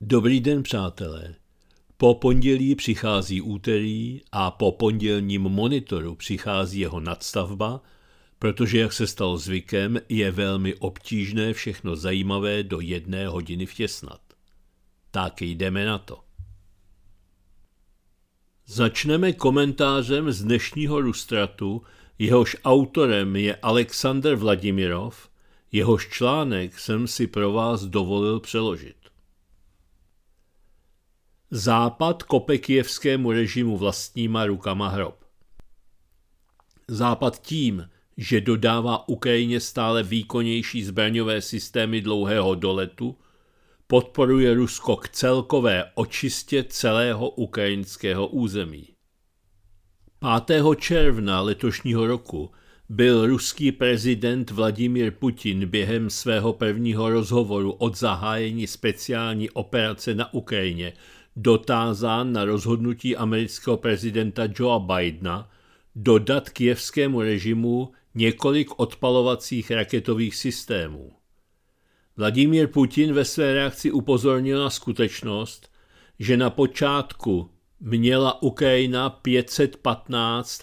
Dobrý den, přátelé. Po pondělí přichází úterý a po pondělním monitoru přichází jeho nadstavba, protože, jak se stalo zvykem, je velmi obtížné všechno zajímavé do jedné hodiny vtěsnat. Tak jdeme na to. Začneme komentářem z dnešního lustratu, jehož autorem je Aleksandr Vladimirov, jehož článek jsem si pro vás dovolil přeložit. Západ kope kijevskému režimu vlastníma rukama hrob. Západ tím, že dodává Ukrajině stále výkonnější zbraňové systémy dlouhého doletu, podporuje Rusko k celkové očistě celého ukrajinského území. 5. června letošního roku byl ruský prezident Vladimír Putin během svého prvního rozhovoru od zahájení speciální operace na Ukrajině dotázán na rozhodnutí amerického prezidenta Joea Bidena dodat kijevskému režimu několik odpalovacích raketových systémů. Vladimír Putin ve své reakci upozornil na skutečnost, že na počátku měla Ukrajina 515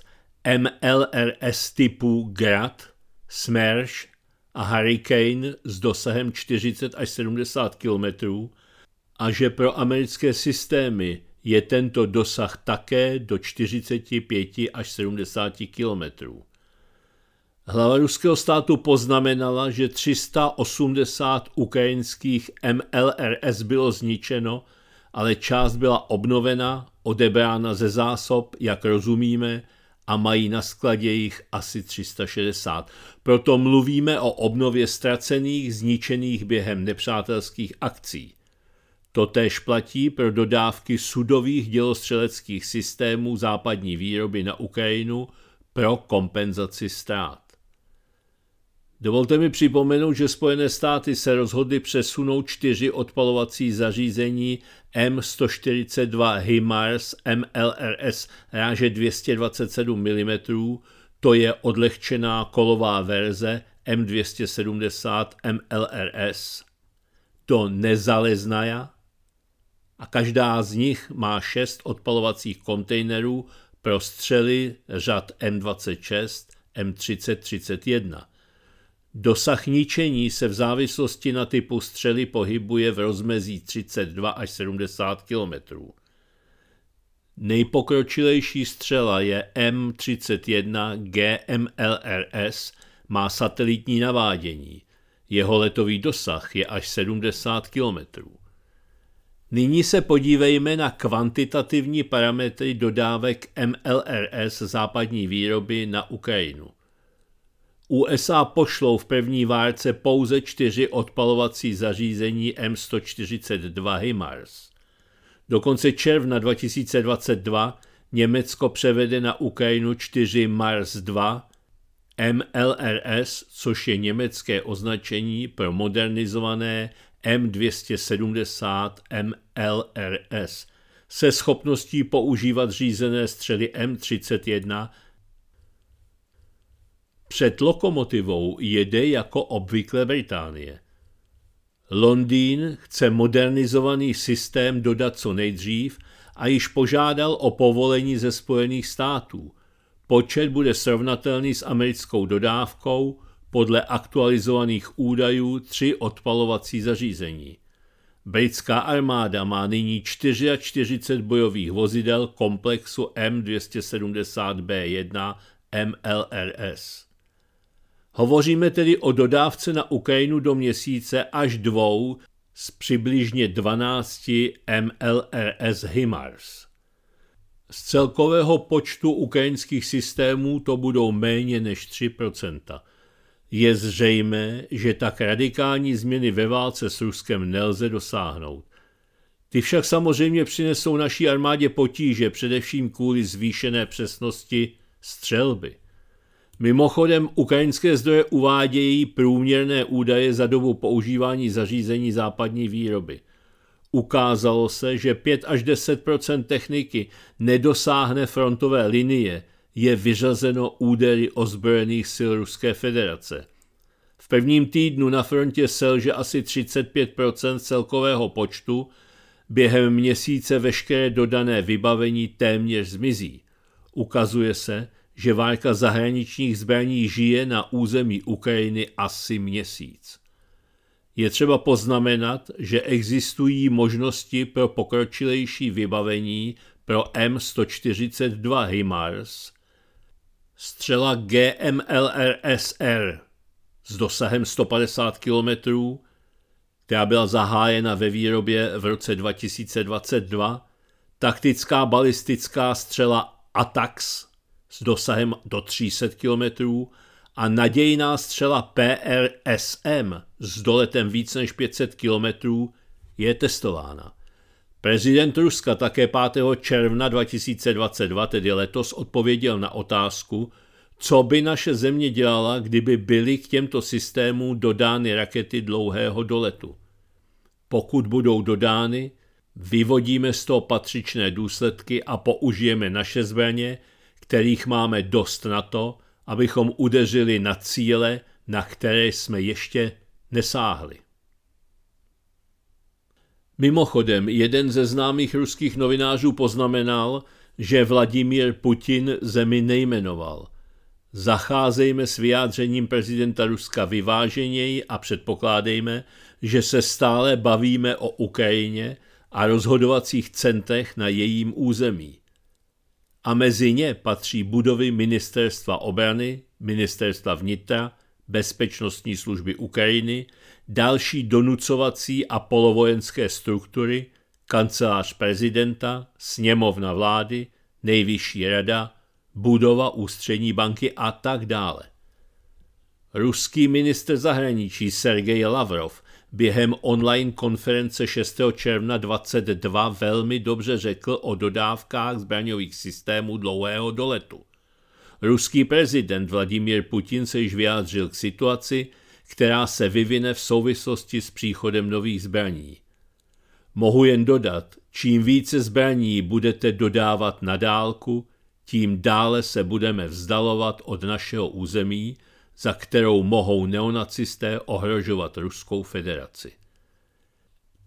MLRS typu Grad, Smerš a Hurricane s dosahem 40 až 70 kilometrů a že pro americké systémy je tento dosah také do 45 až 70 kilometrů. Hlava ruského státu poznamenala, že 380 ukrajinských MLRS bylo zničeno, ale část byla obnovena, odebrána ze zásob, jak rozumíme, a mají na skladě jich asi 360. Proto mluvíme o obnově ztracených, zničených během nepřátelských akcí. Totéž platí pro dodávky sudových dělostřeleckých systémů západní výroby na Ukrajinu pro kompenzaci ztrát. Dovolte mi připomenout, že Spojené státy se rozhodly přesunout čtyři odpalovací zařízení M142 HIMARS MLRS ráže 227 mm, to je odlehčená kolová verze M270 MLRS, do Nezaleznaja a každá z nich má šest odpalovacích kontejnerů pro střely řad M26, M3031. Dosah ničení se v závislosti na typu střely pohybuje v rozmezí 32 až 70 km. Nejpokročilejší střela je M31 GMLRS, má satelitní navádění. Jeho letový dosah je až 70 kilometrů. Nyní se podívejme na kvantitativní parametry dodávek MLRS západní výroby na Ukrajinu. USA pošlou v první várce pouze čtyři odpalovací zařízení M142 HIMARS. Do konce června 2022 Německo převede na Ukrajinu čtyři Mars 2 MLRS, což je německé označení pro modernizované M270 MLRS se schopností používat řízené střely M31 před lokomotivou jede jako obvykle Británie. Londýn chce modernizovaný systém dodat co nejdřív a již požádal o povolení ze Spojených států. Počet bude srovnatelný s americkou dodávkou, podle aktualizovaných údajů tři odpalovací zařízení. Britská armáda má nyní 44 bojových vozidel komplexu M270B1 MLRS. Hovoříme tedy o dodávce na Ukrajinu do měsíce až dvou z přibližně 12 MLRS HIMARS. Z celkového počtu ukrajinských systémů to budou méně než 3 je zřejmé, že tak radikální změny ve válce s Ruskem nelze dosáhnout. Ty však samozřejmě přinesou naší armádě potíže, především kvůli zvýšené přesnosti střelby. Mimochodem, ukrajinské zdroje uvádějí průměrné údaje za dobu používání zařízení západní výroby. Ukázalo se, že 5 až 10 techniky nedosáhne frontové linie – je vyřazeno údery ozbrojených sil Ruské federace. V prvním týdnu na frontě selže asi 35 celkového počtu, během měsíce veškeré dodané vybavení téměř zmizí. Ukazuje se, že válka zahraničních zbraní žije na území Ukrajiny asi měsíc. Je třeba poznamenat, že existují možnosti pro pokročilejší vybavení pro M142 HIMARS Střela GMLRSR s dosahem 150 km, která byla zahájena ve výrobě v roce 2022, taktická balistická střela ATAX s dosahem do 300 km a nadějná střela PRSM s doletem více než 500 km je testována. Prezident Ruska také 5. června 2022, tedy letos, odpověděl na otázku, co by naše země dělala, kdyby byly k těmto systémům dodány rakety dlouhého doletu. Pokud budou dodány, vyvodíme z toho patřičné důsledky a použijeme naše zbraně, kterých máme dost na to, abychom udeřili na cíle, na které jsme ještě nesáhli. Mimochodem, jeden ze známých ruských novinářů poznamenal, že Vladimír Putin zemi nejmenoval. Zacházejme s vyjádřením prezidenta Ruska vyváženěji a předpokládejme, že se stále bavíme o Ukrajině a rozhodovacích centech na jejím území. A mezi ně patří budovy Ministerstva obrany, Ministerstva vnitra, Bezpečnostní služby Ukrajiny, další donucovací a polovojenské struktury, kancelář prezidenta, sněmovna vlády, nejvyšší rada, budova ústřední banky a tak dále. Ruský minister zahraničí Sergej Lavrov během online konference 6. června 22 velmi dobře řekl o dodávkách zbraňových systémů dlouhého doletu. Ruský prezident Vladimír Putin se již vyjádřil k situaci, která se vyvine v souvislosti s příchodem nových zbraní. Mohu jen dodat, čím více zbraní budete dodávat na dálku, tím dále se budeme vzdalovat od našeho území, za kterou mohou neonacisté ohrožovat Ruskou federaci.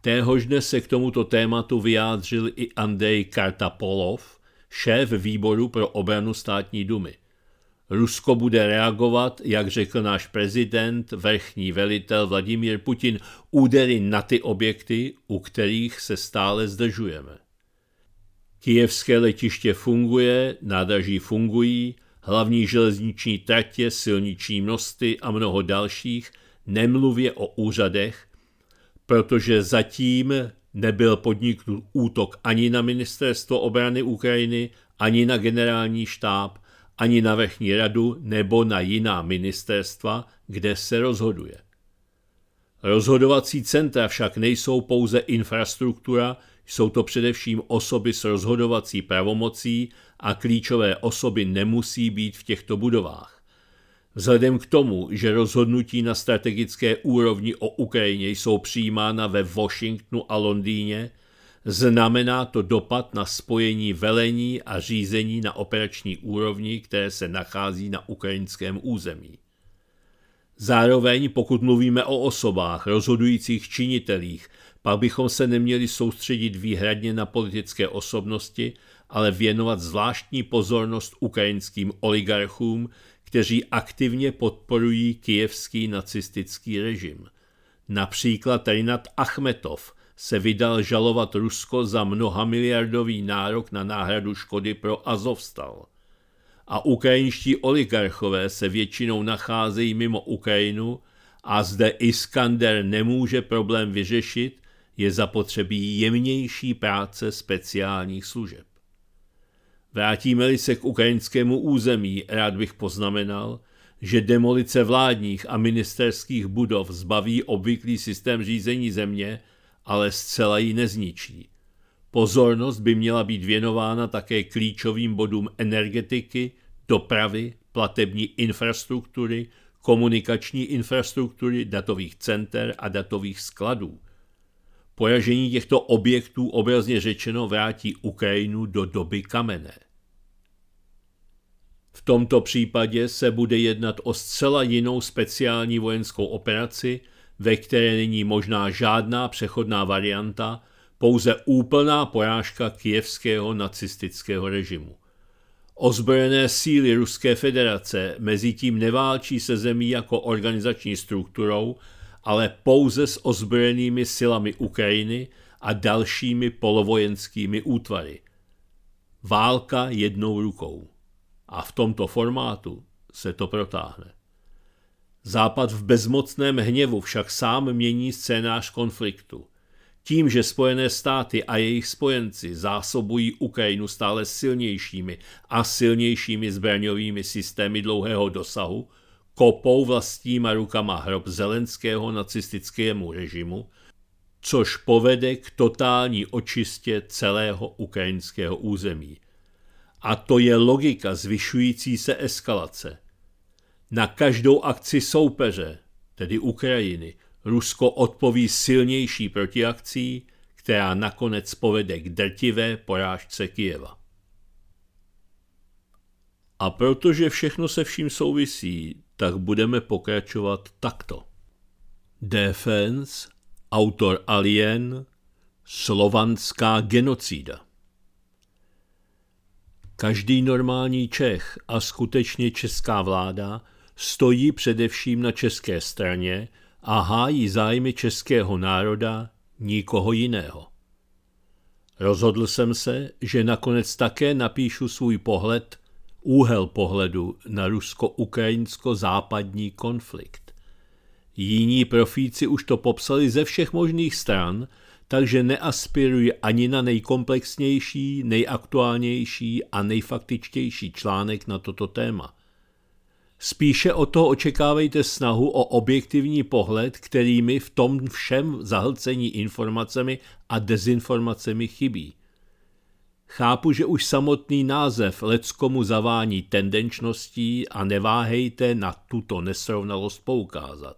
Téhož dne se k tomuto tématu vyjádřil i Andrej Kartapolov, šéf výboru pro obranu státní dumy – Rusko bude reagovat, jak řekl náš prezident, vrchní velitel Vladimír Putin, údery na ty objekty, u kterých se stále zdržujeme. Kijevské letiště funguje, nádraží fungují, hlavní železniční tratě, silniční mosty a mnoho dalších, nemluvě o úřadech, protože zatím nebyl podniknut útok ani na ministerstvo obrany Ukrajiny, ani na generální štáb, ani na vrchní radu nebo na jiná ministerstva, kde se rozhoduje. Rozhodovací centra však nejsou pouze infrastruktura, jsou to především osoby s rozhodovací pravomocí a klíčové osoby nemusí být v těchto budovách. Vzhledem k tomu, že rozhodnutí na strategické úrovni o Ukrajině jsou přijímána ve Washingtonu a Londýně, Znamená to dopad na spojení velení a řízení na operační úrovni, které se nachází na ukrajinském území. Zároveň, pokud mluvíme o osobách, rozhodujících činitelích, pak bychom se neměli soustředit výhradně na politické osobnosti, ale věnovat zvláštní pozornost ukrajinským oligarchům, kteří aktivně podporují kijevský nacistický režim. Například Rinat Achmetov – se vydal žalovat Rusko za mnohamiliardový nárok na náhradu škody pro Azovstal. A ukrajinští oligarchové se většinou nacházejí mimo Ukrajinu a zde Iskander nemůže problém vyřešit, je zapotřebí jemnější práce speciálních služeb. Vrátíme-li se k ukrajinskému území, rád bych poznamenal, že demolice vládních a ministerských budov zbaví obvyklý systém řízení země ale zcela ji nezničí. Pozornost by měla být věnována také klíčovým bodům energetiky, dopravy, platební infrastruktury, komunikační infrastruktury, datových center a datových skladů. Poražení těchto objektů obrazně řečeno vrátí Ukrajinu do doby kamene. V tomto případě se bude jednat o zcela jinou speciální vojenskou operaci, ve které není možná žádná přechodná varianta, pouze úplná porážka kijevského nacistického režimu. Ozbrojené síly Ruské federace mezi tím neválčí se zemí jako organizační strukturou, ale pouze s ozbrojenými silami Ukrajiny a dalšími polovojenskými útvary. Válka jednou rukou. A v tomto formátu se to protáhne. Západ v bezmocném hněvu však sám mění scénář konfliktu. Tím, že Spojené státy a jejich spojenci zásobují Ukrajinu stále silnějšími a silnějšími zbraňovými systémy dlouhého dosahu, kopou vlastníma rukama hrob zelenského nacistickému režimu, což povede k totální očistě celého ukrajinského území. A to je logika zvyšující se eskalace – na každou akci soupeře, tedy Ukrajiny, Rusko odpoví silnější protiakcí, která nakonec povede k drtivé porážce Kijeva. A protože všechno se vším souvisí, tak budeme pokračovat takto. Defense, autor Alien, slovanská genocída. Každý normální Čech a skutečně česká vláda – stojí především na české straně a hájí zájmy českého národa, nikoho jiného. Rozhodl jsem se, že nakonec také napíšu svůj pohled, úhel pohledu na rusko-ukrajinsko-západní konflikt. Jiní profíci už to popsali ze všech možných stran, takže neaspiruji ani na nejkomplexnější, nejaktuálnější a nejfaktičtější článek na toto téma. Spíše o to očekávejte snahu o objektivní pohled, kterými v tom všem zahlcení informacemi a dezinformacemi chybí. Chápu, že už samotný název leckomu zavání tendenčností a neváhejte na tuto nesrovnalost poukázat.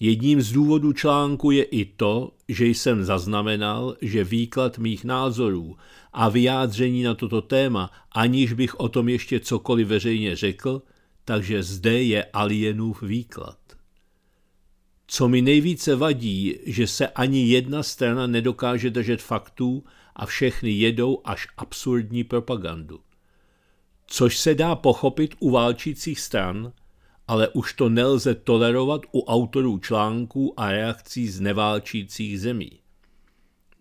Jedním z důvodů článku je i to, že jsem zaznamenal, že výklad mých názorů a vyjádření na toto téma, aniž bych o tom ještě cokoliv veřejně řekl, takže zde je alienův výklad. Co mi nejvíce vadí, že se ani jedna strana nedokáže držet faktů a všechny jedou až absurdní propagandu. Což se dá pochopit u válčících stran, ale už to nelze tolerovat u autorů článků a reakcí z neválčících zemí.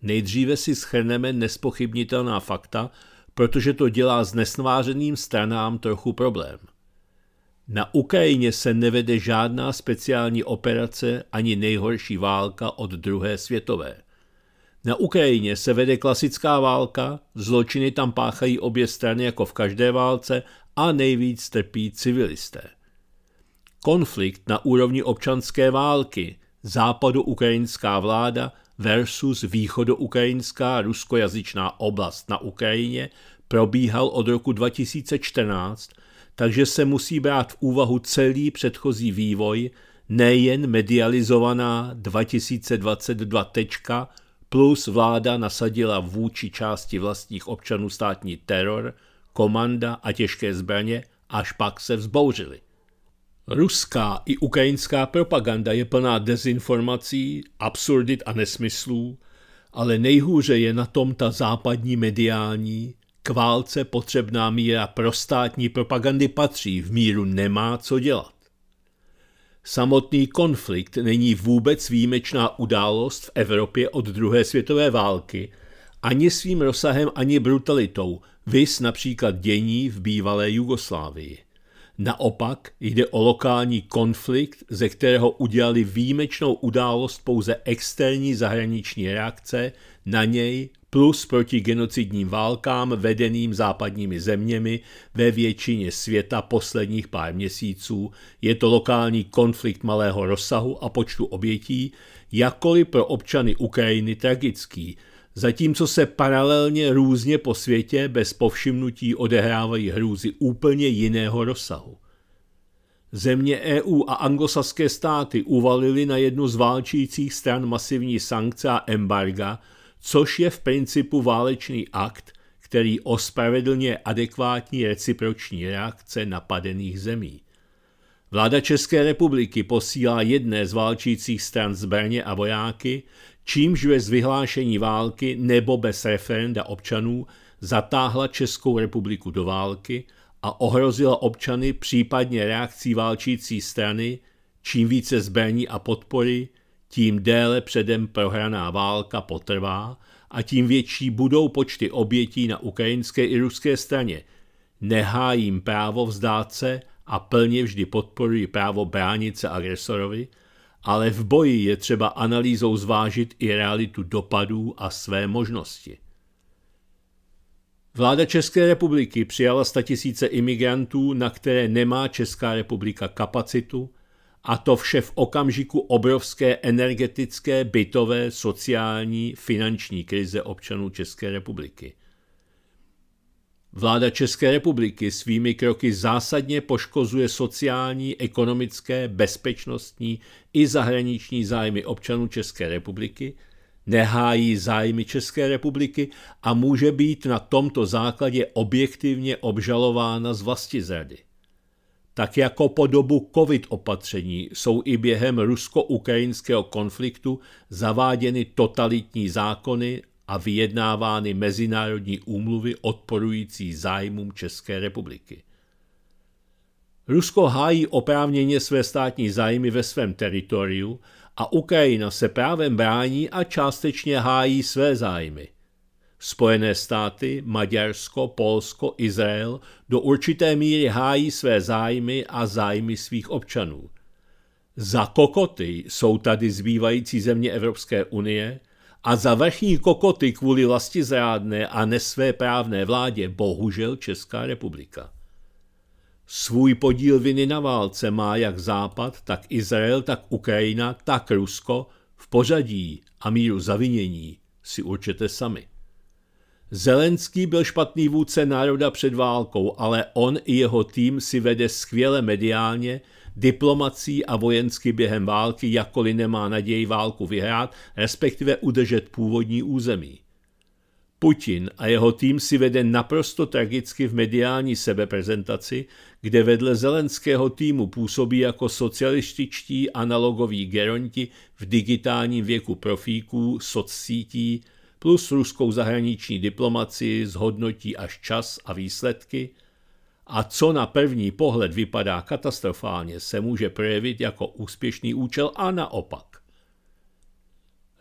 Nejdříve si schrneme nespochybnitelná fakta, protože to dělá s nesnvářeným stranám trochu problém. Na Ukrajině se nevede žádná speciální operace ani nejhorší válka od druhé světové. Na Ukrajině se vede klasická válka, zločiny tam páchají obě strany jako v každé válce a nejvíc trpí civilisté. Konflikt na úrovni občanské války, Západu ukrajinská vláda versus východoukrajinská ruskojazyčná oblast na Ukrajině probíhal od roku 2014 takže se musí brát v úvahu celý předchozí vývoj, nejen medializovaná 2022 tečka, plus vláda nasadila vůči části vlastních občanů státní teror, komanda a těžké zbraně, až pak se vzbouřili. Ruská i ukrajinská propaganda je plná dezinformací, absurdit a nesmyslů, ale nejhůře je na tom ta západní mediální, válce potřebná míra prostátní propagandy patří, v míru nemá co dělat. Samotný konflikt není vůbec výjimečná událost v Evropě od druhé světové války, ani svým rozsahem, ani brutalitou, vys například dění v bývalé Jugoslávii. Naopak jde o lokální konflikt, ze kterého udělali výjimečnou událost pouze externí zahraniční reakce na něj plus proti genocidním válkám vedeným západními zeměmi ve většině světa posledních pár měsíců. Je to lokální konflikt malého rozsahu a počtu obětí, jakkoliv pro občany Ukrajiny tragický, zatímco se paralelně různě po světě bez povšimnutí odehrávají hrůzy úplně jiného rozsahu. Země EU a anglosaské státy uvalily na jednu z válčících stran masivní sankce a embarga – což je v principu válečný akt, který ospravedlňuje adekvátní reciproční reakce napadených zemí. Vláda České republiky posílá jedné z válčících stran zbraně a vojáky, čímž bez vyhlášení války nebo bez referenda občanů zatáhla Českou republiku do války a ohrozila občany případně reakcí válčící strany, čím více zbraní a podpory, tím déle předem prohraná válka potrvá a tím větší budou počty obětí na ukrajinské i ruské straně. Nehájím právo vzdát se a plně vždy podporuji právo bránit se agresorovi, ale v boji je třeba analýzou zvážit i realitu dopadů a své možnosti. Vláda České republiky přijala statisíce imigrantů, na které nemá Česká republika kapacitu a to vše v okamžiku obrovské energetické, bytové, sociální, finanční krize občanů České republiky. Vláda České republiky svými kroky zásadně poškozuje sociální, ekonomické, bezpečnostní i zahraniční zájmy občanů České republiky, nehájí zájmy České republiky a může být na tomto základě objektivně obžalována z vlasti zrady tak jako po dobu covid opatření jsou i během rusko-ukrajinského konfliktu zaváděny totalitní zákony a vyjednávány mezinárodní úmluvy odporující zájmům České republiky. Rusko hájí oprávněně své státní zájmy ve svém teritoriu a Ukrajina se právem brání a částečně hájí své zájmy – Spojené státy, Maďarsko, Polsko, Izrael do určité míry hájí své zájmy a zájmy svých občanů. Za kokoty jsou tady zbývající země Evropské unie a za vrchní kokoty kvůli vlasti zrádné a nesvé právné vládě bohužel Česká republika. Svůj podíl viny na válce má jak Západ, tak Izrael, tak Ukrajina, tak Rusko v pořadí a míru zavinění si určete sami. Zelenský byl špatný vůdce národa před válkou, ale on i jeho tým si vede skvěle mediálně, diplomací a vojensky během války, jakkoliv nemá naději válku vyhrát, respektive udržet původní území. Putin a jeho tým si vede naprosto tragicky v mediální sebeprezentaci, kde vedle zelenského týmu působí jako socialističtí analogoví geronti v digitálním věku profíků, soccítí, plus ruskou zahraniční diplomaci zhodnotí až čas a výsledky a co na první pohled vypadá katastrofálně, se může projevit jako úspěšný účel a naopak.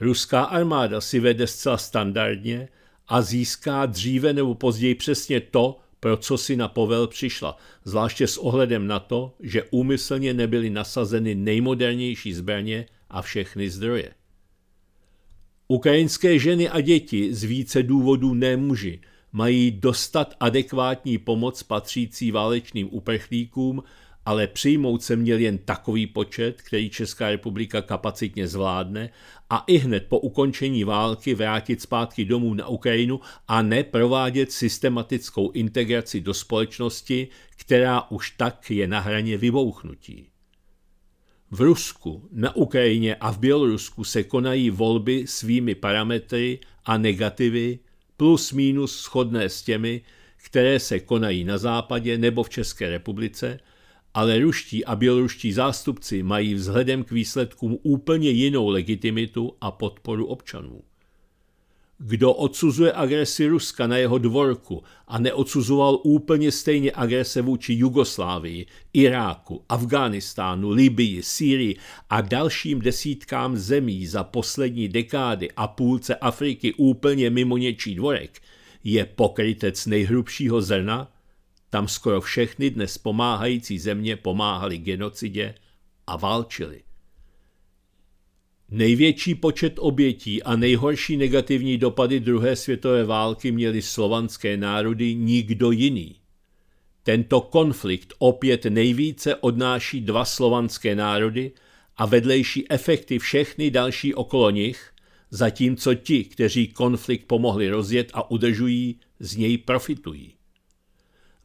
Ruská armáda si vede zcela standardně a získá dříve nebo později přesně to, pro co si na povel přišla, zvláště s ohledem na to, že úmyslně nebyly nasazeny nejmodernější zbraně a všechny zdroje. Ukrajinské ženy a děti z více důvodů ne-muži mají dostat adekvátní pomoc patřící válečným uprchlíkům, ale přijmout se měl jen takový počet, který Česká republika kapacitně zvládne a i hned po ukončení války vrátit zpátky domů na Ukrajinu a neprovádět systematickou integraci do společnosti, která už tak je na hraně vybouchnutí. V Rusku, na Ukrajině a v Bělorusku se konají volby svými parametry a negativy plus minus shodné s těmi, které se konají na západě nebo v České republice, ale ruští a běloruští zástupci mají vzhledem k výsledkům úplně jinou legitimitu a podporu občanů. Kdo odsuzuje agresi Ruska na jeho dvorku a neodsuzoval úplně stejně agrese vůči Jugoslávii, Iráku, Afghánistánu, Libii, Sýrii a dalším desítkám zemí za poslední dekády a půlce Afriky úplně mimo něčí dvorek, je pokrytec nejhrubšího zrna? Tam skoro všechny dnes pomáhající země pomáhali genocidě a válčili. Největší počet obětí a nejhorší negativní dopady druhé světové války měly slovanské národy nikdo jiný. Tento konflikt opět nejvíce odnáší dva slovanské národy a vedlejší efekty všechny další okolo nich, zatímco ti, kteří konflikt pomohli rozjet a udržují, z něj profitují.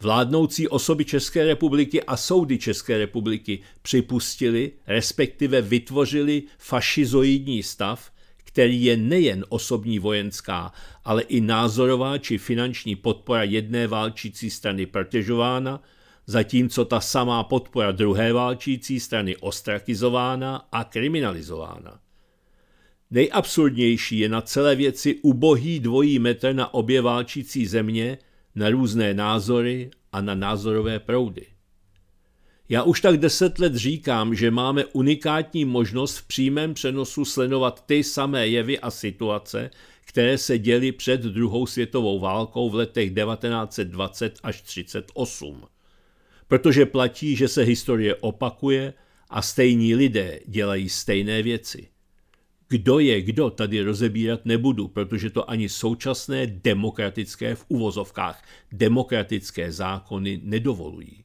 Vládnoucí osoby České republiky a soudy České republiky připustili, respektive vytvořili fašizoidní stav, který je nejen osobní vojenská, ale i názorová či finanční podpora jedné válčící strany protežována, zatímco ta samá podpora druhé válčící strany ostrakizována a kriminalizována. Nejabsurdnější je na celé věci ubohý dvojí metr na obě válčící země – na různé názory a na názorové proudy. Já už tak deset let říkám, že máme unikátní možnost v přímém přenosu sledovat ty samé jevy a situace, které se děly před druhou světovou válkou v letech 1920 až 1938. Protože platí, že se historie opakuje a stejní lidé dělají stejné věci kdo je kdo, tady rozebírat nebudu, protože to ani současné demokratické v uvozovkách demokratické zákony nedovolují.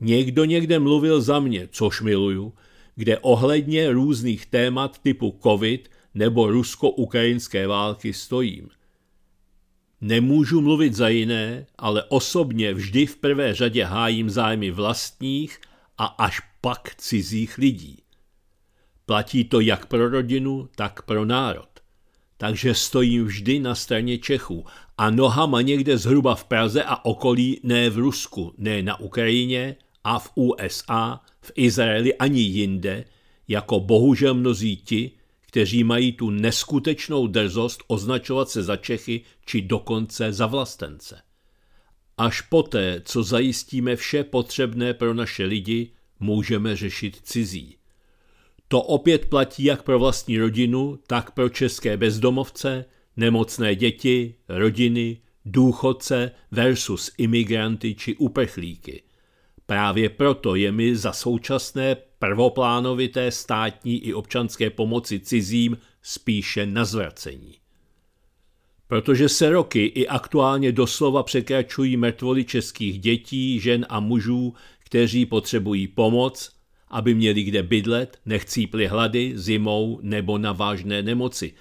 Někdo někde mluvil za mě, což miluju, kde ohledně různých témat typu COVID nebo rusko-ukrajinské války stojím. Nemůžu mluvit za jiné, ale osobně vždy v prvé řadě hájím zájmy vlastních a až pak cizích lidí. Platí to jak pro rodinu, tak pro národ. Takže stojím vždy na straně Čechů a nohama někde zhruba v Praze a okolí, ne v Rusku, ne na Ukrajině a v USA, v Izraeli ani jinde, jako bohužel mnozí ti, kteří mají tu neskutečnou drzost označovat se za Čechy či dokonce za vlastence. Až poté, co zajistíme vše potřebné pro naše lidi, můžeme řešit cizí. To opět platí jak pro vlastní rodinu, tak pro české bezdomovce, nemocné děti, rodiny, důchodce versus imigranty či uprchlíky. Právě proto je mi za současné prvoplánovité státní i občanské pomoci cizím spíše na zvracení. Protože se roky i aktuálně doslova překračují mrtvoly českých dětí, žen a mužů, kteří potřebují pomoc, aby měli kde bydlet, nechcípli hlady, zimou nebo na vážné nemoci.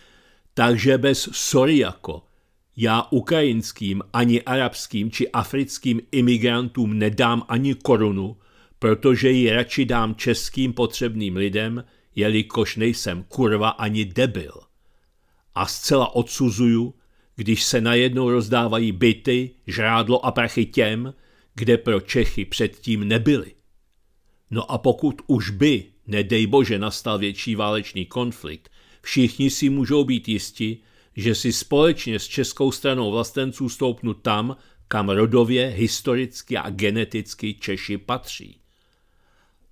Takže bez sorry jako já ukrajinským, ani arabským či africkým imigrantům nedám ani korunu, protože ji radši dám českým potřebným lidem, jelikož nejsem kurva ani debil. A zcela odsuzuju, když se najednou rozdávají byty, žrádlo a prachy těm, kde pro Čechy předtím nebyly. No a pokud už by, nedej bože, nastal větší válečný konflikt, všichni si můžou být jisti, že si společně s českou stranou vlastenců stoupnu tam, kam rodově, historicky a geneticky Češi patří.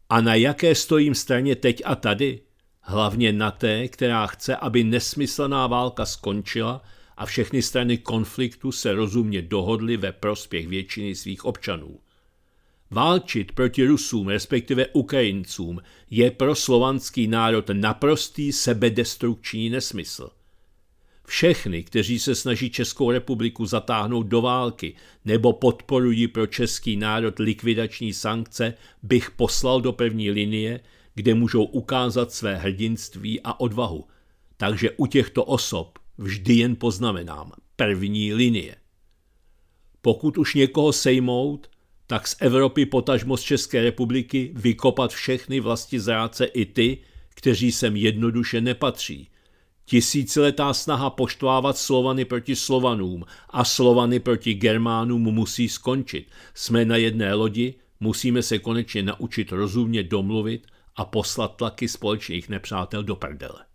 A na jaké stojím straně teď a tady? Hlavně na té, která chce, aby nesmyslná válka skončila a všechny strany konfliktu se rozumně dohodly ve prospěch většiny svých občanů. Válčit proti Rusům, respektive Ukrajincům, je pro slovanský národ naprostý sebedestrukční nesmysl. Všechny, kteří se snaží Českou republiku zatáhnout do války nebo podporují pro český národ likvidační sankce, bych poslal do první linie, kde můžou ukázat své hrdinství a odvahu. Takže u těchto osob vždy jen poznamenám první linie. Pokud už někoho sejmout, tak z Evropy potažmo z České republiky vykopat všechny vlasti zráce i ty, kteří sem jednoduše nepatří. Tisíciletá snaha poštvávat Slovany proti Slovanům a Slovany proti Germánům musí skončit. Jsme na jedné lodi, musíme se konečně naučit rozumně domluvit a poslat tlaky společných nepřátel do prdele.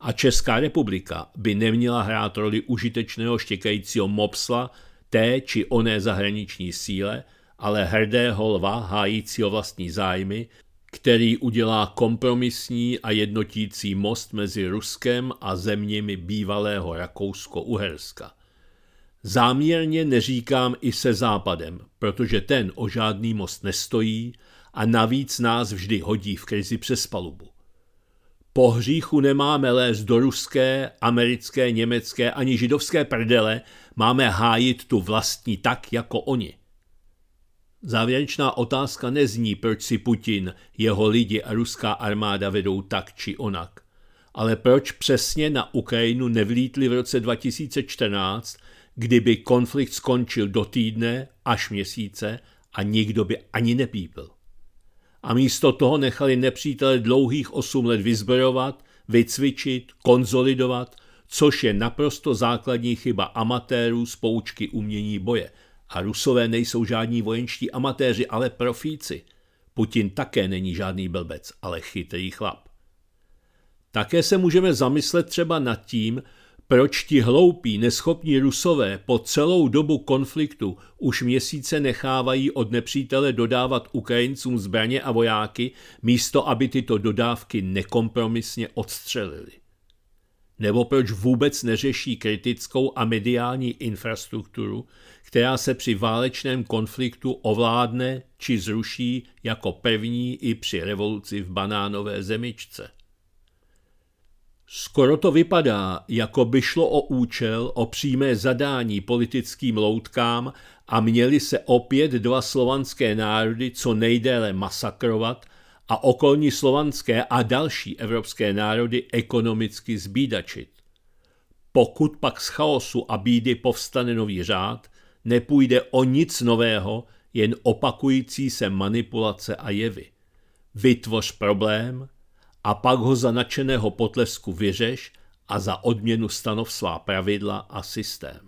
A Česká republika by neměla hrát roli užitečného štěkajícího mopsla, té či oné zahraniční síle, ale hrdého lva hájícího vlastní zájmy, který udělá kompromisní a jednotící most mezi Ruskem a zeměmi bývalého Rakousko-Uherska. Záměrně neříkám i se Západem, protože ten o žádný most nestojí a navíc nás vždy hodí v krizi přes palubu. Po hříchu nemáme lézt do ruské, americké, německé ani židovské prdele, máme hájit tu vlastní tak jako oni. Závěrečná otázka nezní, proč si Putin, jeho lidi a ruská armáda vedou tak či onak. Ale proč přesně na Ukrajinu nevlítli v roce 2014, kdyby konflikt skončil do týdne až měsíce a nikdo by ani nepípil a místo toho nechali nepřítele dlouhých osm let vyzbrojovat, vycvičit, konzolidovat, což je naprosto základní chyba amatérů z poučky umění boje. A rusové nejsou žádní vojenští amatéři, ale profíci. Putin také není žádný blbec, ale chytrý chlap. Také se můžeme zamyslet třeba nad tím, proč ti hloupí, neschopní rusové po celou dobu konfliktu už měsíce nechávají od nepřítele dodávat Ukrajincům zbraně a vojáky, místo aby tyto dodávky nekompromisně odstřelili? Nebo proč vůbec neřeší kritickou a mediální infrastrukturu, která se při válečném konfliktu ovládne či zruší jako první i při revoluci v banánové zemičce? Skoro to vypadá, jako by šlo o účel, o přímé zadání politickým loutkám a měli se opět dva slovanské národy co nejdéle masakrovat a okolní slovanské a další evropské národy ekonomicky zbídačit. Pokud pak z chaosu a bídy povstane nový řád, nepůjde o nic nového, jen opakující se manipulace a jevy. Vytvoř problém – a pak ho za nadšeného potlesku vyřeš a za odměnu stanov svá pravidla a systém.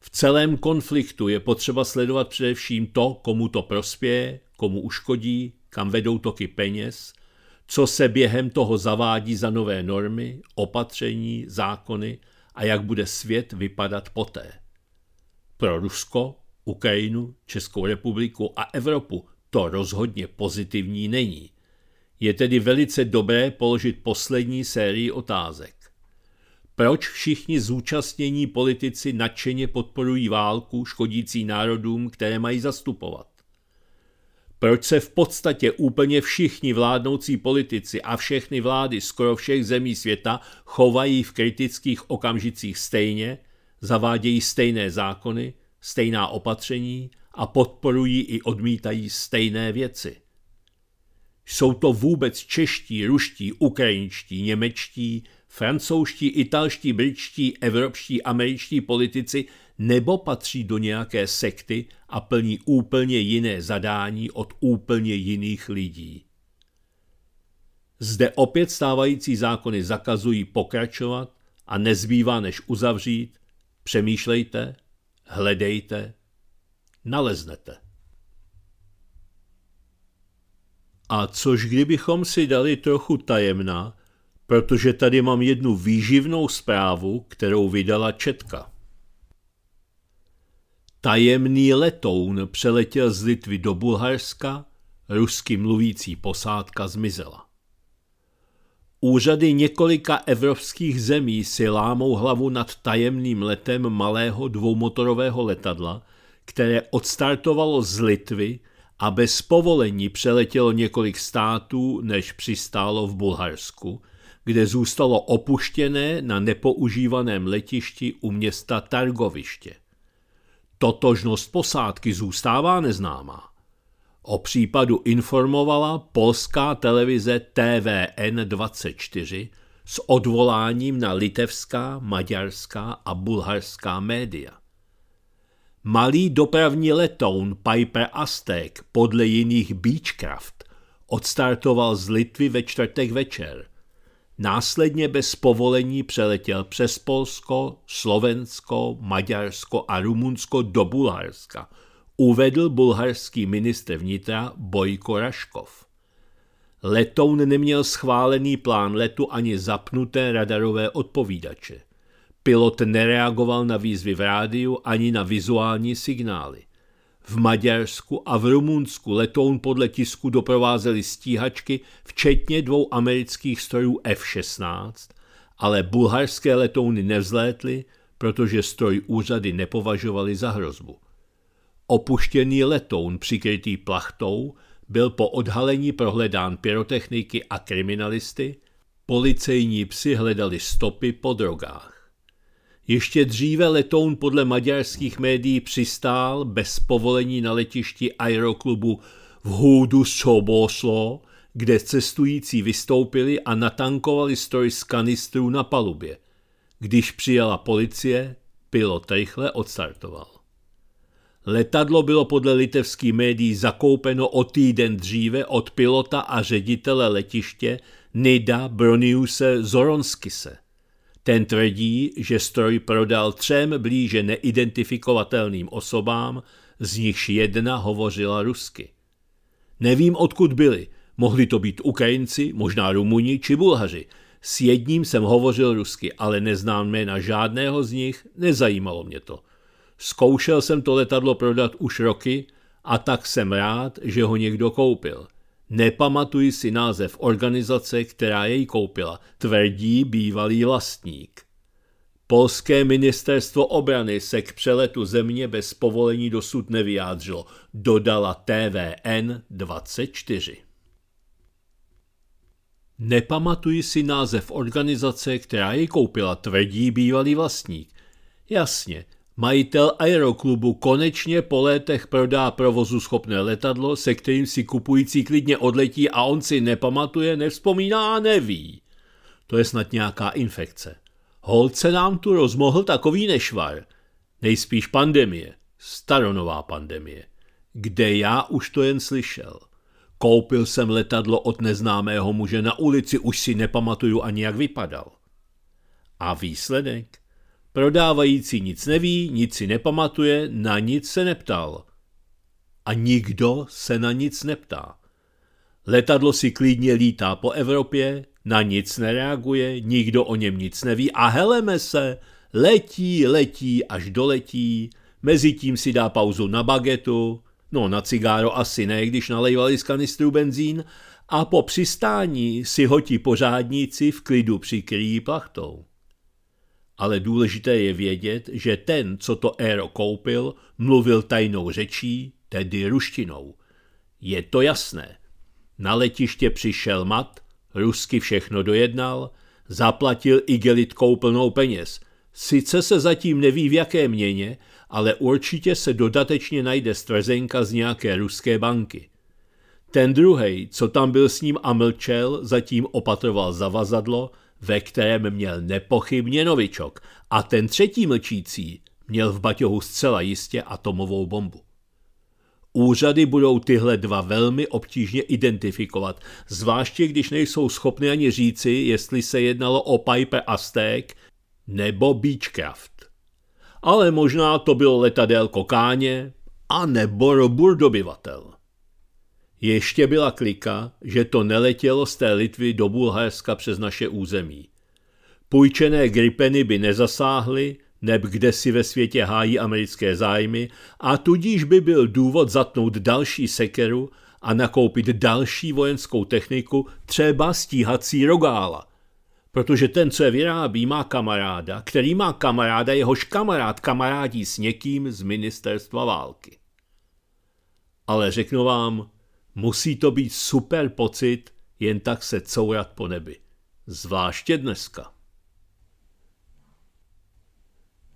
V celém konfliktu je potřeba sledovat především to, komu to prospěje, komu uškodí, kam vedou toky peněz, co se během toho zavádí za nové normy, opatření, zákony a jak bude svět vypadat poté. Pro Rusko, Ukrajinu, Českou republiku a Evropu to rozhodně pozitivní není – je tedy velice dobré položit poslední sérii otázek. Proč všichni zúčastnění politici nadšeně podporují válku škodící národům, které mají zastupovat? Proč se v podstatě úplně všichni vládnoucí politici a všechny vlády skoro všech zemí světa chovají v kritických okamžicích stejně, zavádějí stejné zákony, stejná opatření a podporují i odmítají stejné věci? Jsou to vůbec čeští, ruští, ukrajinští, němečtí, francouzští, italští, britští, evropští, američtí politici nebo patří do nějaké sekty a plní úplně jiné zadání od úplně jiných lidí. Zde opět stávající zákony zakazují pokračovat a nezbývá než uzavřít, přemýšlejte, hledejte, naleznete. A což kdybychom si dali trochu tajemna, protože tady mám jednu výživnou zprávu, kterou vydala Četka. Tajemný letoun přeletěl z Litvy do Bulharska, rusky mluvící posádka zmizela. Úřady několika evropských zemí si lámou hlavu nad tajemným letem malého dvoumotorového letadla, které odstartovalo z Litvy a bez povolení přeletělo několik států, než přistálo v Bulharsku, kde zůstalo opuštěné na nepoužívaném letišti u města Targoviště. Totožnost posádky zůstává neznámá. O případu informovala polská televize TVN 24 s odvoláním na litevská, maďarská a bulharská média. Malý dopravní letoun Piper Aztec podle jiných Beechcraft odstartoval z Litvy ve čtvrtek večer. Následně bez povolení přeletěl přes Polsko, Slovensko, Maďarsko a Rumunsko do Bulharska, uvedl bulharský ministr vnitra Bojko Raškov. Letoun neměl schválený plán letu ani zapnuté radarové odpovídače. Pilot nereagoval na výzvy v rádiu ani na vizuální signály. V Maďarsku a v Rumunsku letoun podle tisku doprovázely stíhačky, včetně dvou amerických strojů F-16, ale bulharské letouny nevzlétly, protože stroj úřady nepovažovali za hrozbu. Opuštěný letoun přikrytý plachtou byl po odhalení prohledán pyrotechniky a kriminalisty, policejní psi hledali stopy po drogách. Ještě dříve letoun podle maďarských médií přistál bez povolení na letišti aeroklubu v Houdu Soboslo, kde cestující vystoupili a natankovali stroj z kanistrů na palubě. Když přijela policie, pilot rychle odstartoval. Letadlo bylo podle litevských médií zakoupeno o týden dříve od pilota a ředitele letiště Nida Broniuse Zoronskise – ten tvrdí, že stroj prodal třem blíže neidentifikovatelným osobám, z nichž jedna hovořila rusky. Nevím, odkud byli. Mohli to být Ukrajinci, možná Rumuni či Bulhaři. S jedním jsem hovořil rusky, ale neznám jména žádného z nich, nezajímalo mě to. Zkoušel jsem to letadlo prodat už roky a tak jsem rád, že ho někdo koupil – Nepamatuji si název organizace, která jej koupila, tvrdí bývalý vlastník. Polské ministerstvo obrany se k přeletu země bez povolení dosud nevyjádřilo, dodala TVN 24. Nepamatuji si název organizace, která jej koupila, tvrdí bývalý vlastník. Jasně, Majitel aeroklubu konečně po létech prodá provozu schopné letadlo, se kterým si kupující klidně odletí a on si nepamatuje, nevzpomíná a neví. To je snad nějaká infekce. Holce nám tu rozmohl takový nešvar. Nejspíš pandemie. Staronová pandemie. Kde já už to jen slyšel. Koupil jsem letadlo od neznámého muže na ulici, už si nepamatuju ani jak vypadal. A výsledek? Prodávající nic neví, nic si nepamatuje, na nic se neptal. A nikdo se na nic neptá. Letadlo si klidně lítá po Evropě, na nic nereaguje, nikdo o něm nic neví a heleme se, letí, letí, až doletí, mezitím si dá pauzu na bagetu, no na cigáro asi ne, když nalejvali z kanistru benzín, a po přistání si hotí pořádníci v klidu přikryjí plachtou. Ale důležité je vědět, že ten, co to éro koupil, mluvil tajnou řečí, tedy ruštinou. Je to jasné. Na letiště přišel mat, rusky všechno dojednal, zaplatil igelitkou plnou peněz. Sice se zatím neví v jaké měně, ale určitě se dodatečně najde stvrzenka z nějaké ruské banky. Ten druhý, co tam byl s ním a mlčel, zatím opatroval zavazadlo, ve kterém měl nepochybně novičok, a ten třetí mlčící měl v baťohu zcela jistě atomovou bombu. Úřady budou tyhle dva velmi obtížně identifikovat, zvláště když nejsou schopny ani říci, jestli se jednalo o Piper Aztec nebo Beechcraft. Ale možná to bylo letadélko Káně a nebo Robur dobyvatel. Ještě byla klika, že to neletělo z té Litvy do Bulharska přes naše území. Půjčené gripeny by nezasáhly, neb kde si ve světě hájí americké zájmy a tudíž by byl důvod zatnout další sekeru a nakoupit další vojenskou techniku, třeba stíhací rogála. Protože ten, co je vyrábí, má kamaráda, který má kamaráda, jehož kamarád kamarádí s někým z ministerstva války. Ale řeknu vám, Musí to být super pocit jen tak se courat po nebi. Zvláště dneska.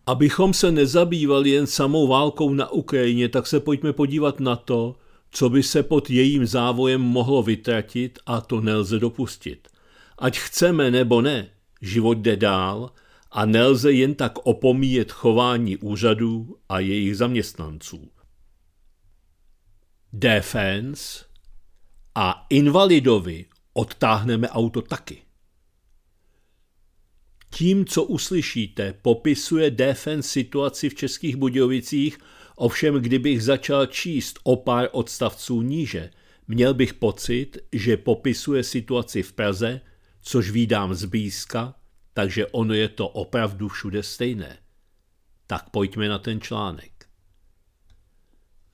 Abychom se nezabývali jen samou válkou na Ukrajině, tak se pojďme podívat na to, co by se pod jejím závojem mohlo vytratit a to nelze dopustit. Ať chceme nebo ne, život jde dál a nelze jen tak opomíjet chování úřadů a jejich zaměstnanců. Defense a invalidovi odtáhneme auto taky. Tím, co uslyšíte, popisuje Defen situaci v Českých Budějovicích, ovšem kdybych začal číst o pár odstavců níže, měl bych pocit, že popisuje situaci v Praze, což vídám zblízka, takže ono je to opravdu všude stejné. Tak pojďme na ten článek.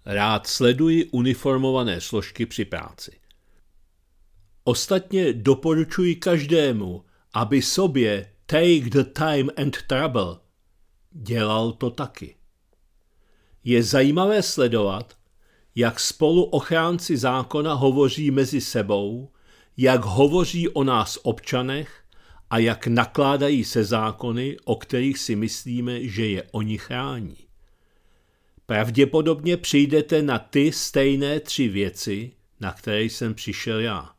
Rád sleduji uniformované složky při práci. Ostatně doporučuji každému, aby sobě take the time and trouble dělal to taky. Je zajímavé sledovat, jak spolu ochránci zákona hovoří mezi sebou, jak hovoří o nás občanech a jak nakládají se zákony, o kterých si myslíme, že je oni chrání. Pravděpodobně přijdete na ty stejné tři věci, na které jsem přišel já.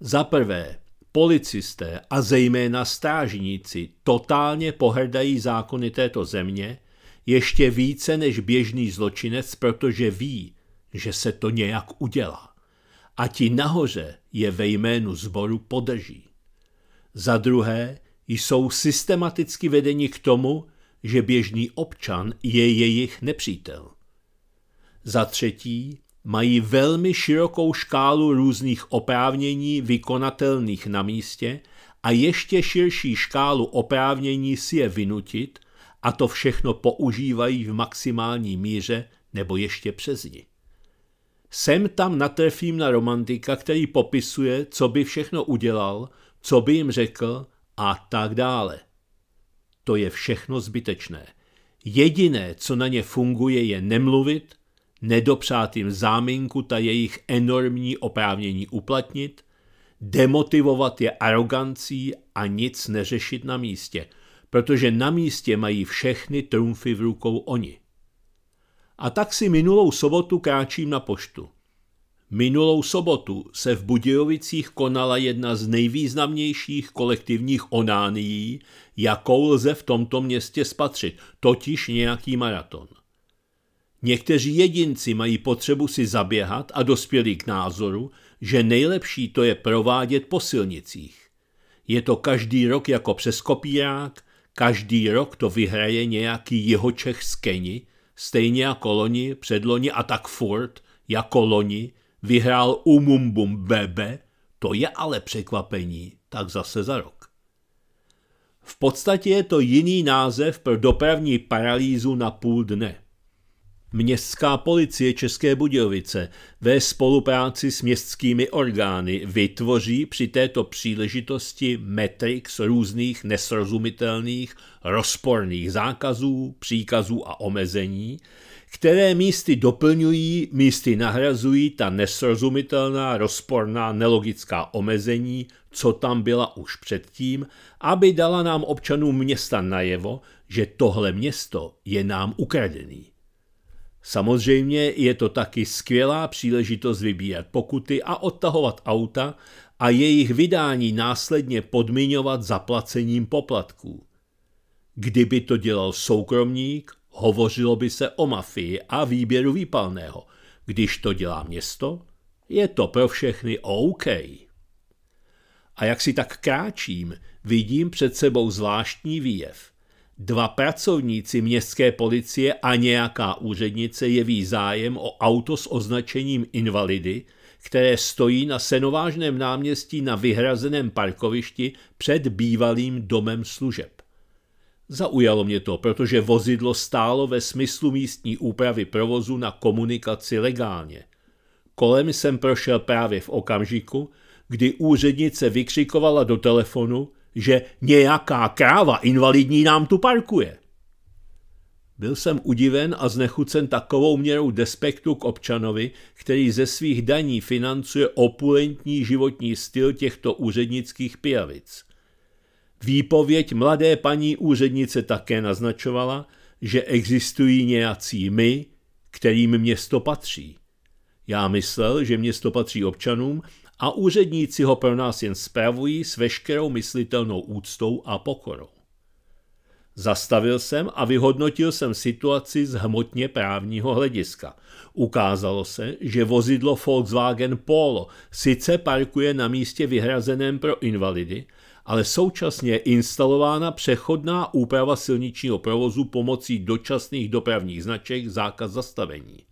Za prvé, policisté a zejména strážníci totálně pohrdají zákony této země ještě více než běžný zločinec, protože ví, že se to nějak udělá. A ti nahoře je ve jménu zboru podrží. Za druhé, jsou systematicky vedeni k tomu, že běžný občan je jejich nepřítel. Za třetí, mají velmi širokou škálu různých oprávnění vykonatelných na místě a ještě širší škálu oprávnění si je vynutit a to všechno používají v maximální míře nebo ještě přes ní. Sem tam natrfím na romantika, který popisuje, co by všechno udělal, co by jim řekl a tak dále. To je všechno zbytečné. Jediné, co na ně funguje, je nemluvit, nedopřát jim záminku ta jejich enormní oprávnění uplatnit, demotivovat je arogancí a nic neřešit na místě, protože na místě mají všechny trumfy v rukou oni. A tak si minulou sobotu kráčím na poštu. Minulou sobotu se v Budějovicích konala jedna z nejvýznamnějších kolektivních onánií, jakou lze v tomto městě spatřit, totiž nějaký maraton – Někteří jedinci mají potřebu si zaběhat a dospělí k názoru, že nejlepší to je provádět po silnicích. Je to každý rok jako přes kopírák, každý rok to vyhraje nějaký Čech z Keni, stejně jako loni, předloni a tak furt, jako loni, vyhrál Umumbum Bebe, to je ale překvapení, tak zase za rok. V podstatě je to jiný název pro dopravní paralýzu na půl dne – Městská policie České Budějovice ve spolupráci s městskými orgány vytvoří při této příležitosti metrix různých nesrozumitelných, rozporných zákazů, příkazů a omezení, které místy doplňují, místy nahrazují ta nesrozumitelná, rozporná, nelogická omezení, co tam byla už předtím, aby dala nám občanům města najevo, že tohle město je nám ukradený. Samozřejmě je to taky skvělá příležitost vybírat pokuty a odtahovat auta a jejich vydání následně podmiňovat zaplacením poplatků. Kdyby to dělal soukromník, hovořilo by se o mafii a výběru výpalného. Když to dělá město, je to pro všechny OK. A jak si tak kráčím, vidím před sebou zvláštní výjev – Dva pracovníci městské policie a nějaká úřednice jeví zájem o auto s označením invalidy, které stojí na senovážném náměstí na vyhrazeném parkovišti před bývalým domem služeb. Zaujalo mě to, protože vozidlo stálo ve smyslu místní úpravy provozu na komunikaci legálně. Kolem jsem prošel právě v okamžiku, kdy úřednice vykřikovala do telefonu, že nějaká kráva invalidní nám tu parkuje. Byl jsem udiven a znechucen takovou měrou despektu k občanovi, který ze svých daní financuje opulentní životní styl těchto úřednických pijavic. Výpověď mladé paní úřednice také naznačovala, že existují nějací my, kterým město patří. Já myslel, že město patří občanům a úředníci ho pro nás jen zpravují s veškerou myslitelnou úctou a pokorou. Zastavil jsem a vyhodnotil jsem situaci z hmotně právního hlediska. Ukázalo se, že vozidlo Volkswagen Polo sice parkuje na místě vyhrazeném pro invalidy, ale současně je instalována přechodná úprava silničního provozu pomocí dočasných dopravních značek zákaz zastavení.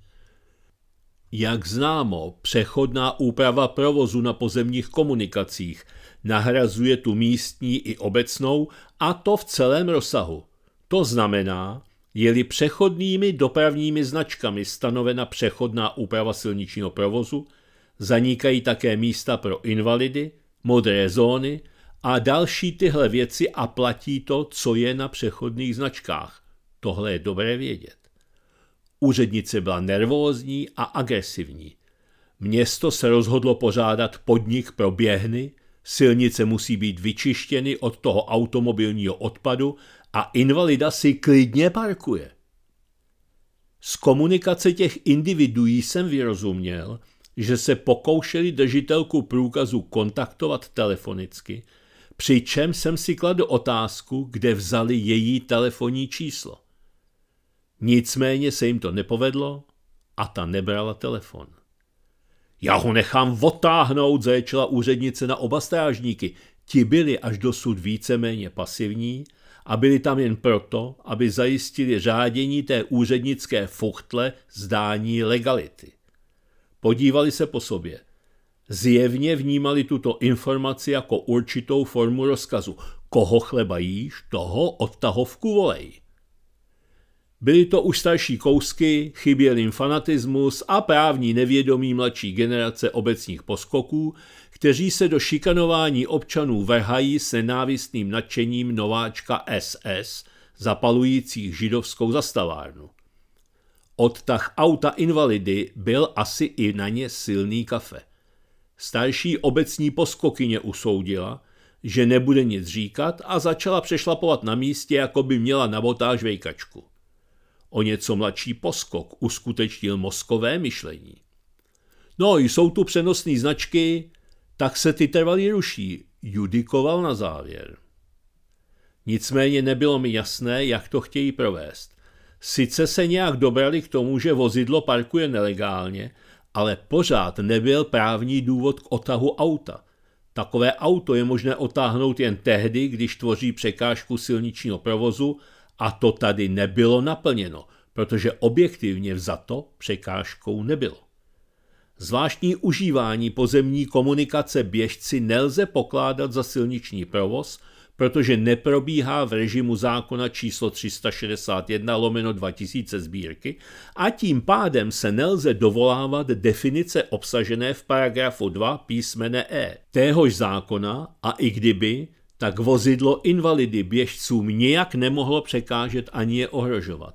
Jak známo, přechodná úprava provozu na pozemních komunikacích nahrazuje tu místní i obecnou, a to v celém rozsahu. To znamená, je-li přechodnými dopravními značkami stanovena přechodná úprava silničního provozu, zanikají také místa pro invalidy, modré zóny a další tyhle věci a platí to, co je na přechodných značkách. Tohle je dobré vědět. Úřednice byla nervózní a agresivní. Město se rozhodlo pořádat podnik pro běhny, silnice musí být vyčištěny od toho automobilního odpadu a invalida si klidně parkuje. Z komunikace těch individuí jsem vyrozuměl, že se pokoušeli držitelku průkazu kontaktovat telefonicky, přičem jsem si kladl otázku, kde vzali její telefonní číslo. Nicméně se jim to nepovedlo a ta nebrala telefon. Já ho nechám otáhnout, zaječila úřednice na oba strážníky. Ti byli až dosud víceméně pasivní a byli tam jen proto, aby zajistili řádění té úřednické fuchtle zdání legality. Podívali se po sobě. Zjevně vnímali tuto informaci jako určitou formu rozkazu. Koho chleba jíš, toho odtahovku volej. Byly to už starší kousky, chyběl jim fanatismus a právní nevědomí mladší generace obecních poskoků, kteří se do šikanování občanů vrhají s nenávistným nadšením nováčka SS, zapalujících židovskou zastavárnu. Odtah auta invalidy byl asi i na ně silný kafe. Starší obecní poskokyně usoudila, že nebude nic říkat a začala přešlapovat na místě, jako by měla na botáž vejkačku. O něco mladší poskok uskutečnil mozkové myšlení. No, jsou tu přenosné značky, tak se ty trvalý ruší, judikoval na závěr. Nicméně nebylo mi jasné, jak to chtějí provést. Sice se nějak dobrali k tomu, že vozidlo parkuje nelegálně, ale pořád nebyl právní důvod k otahu auta. Takové auto je možné otáhnout jen tehdy, když tvoří překážku silničního provozu a to tady nebylo naplněno, protože objektivně za to překážkou nebylo. Zvláštní užívání pozemní komunikace běžci nelze pokládat za silniční provoz, protože neprobíhá v režimu zákona číslo 361 lomeno 2000 sbírky a tím pádem se nelze dovolávat definice obsažené v paragrafu 2 písmene E téhož zákona a i kdyby, tak vozidlo invalidy běžcům nijak nemohlo překážet ani je ohrožovat.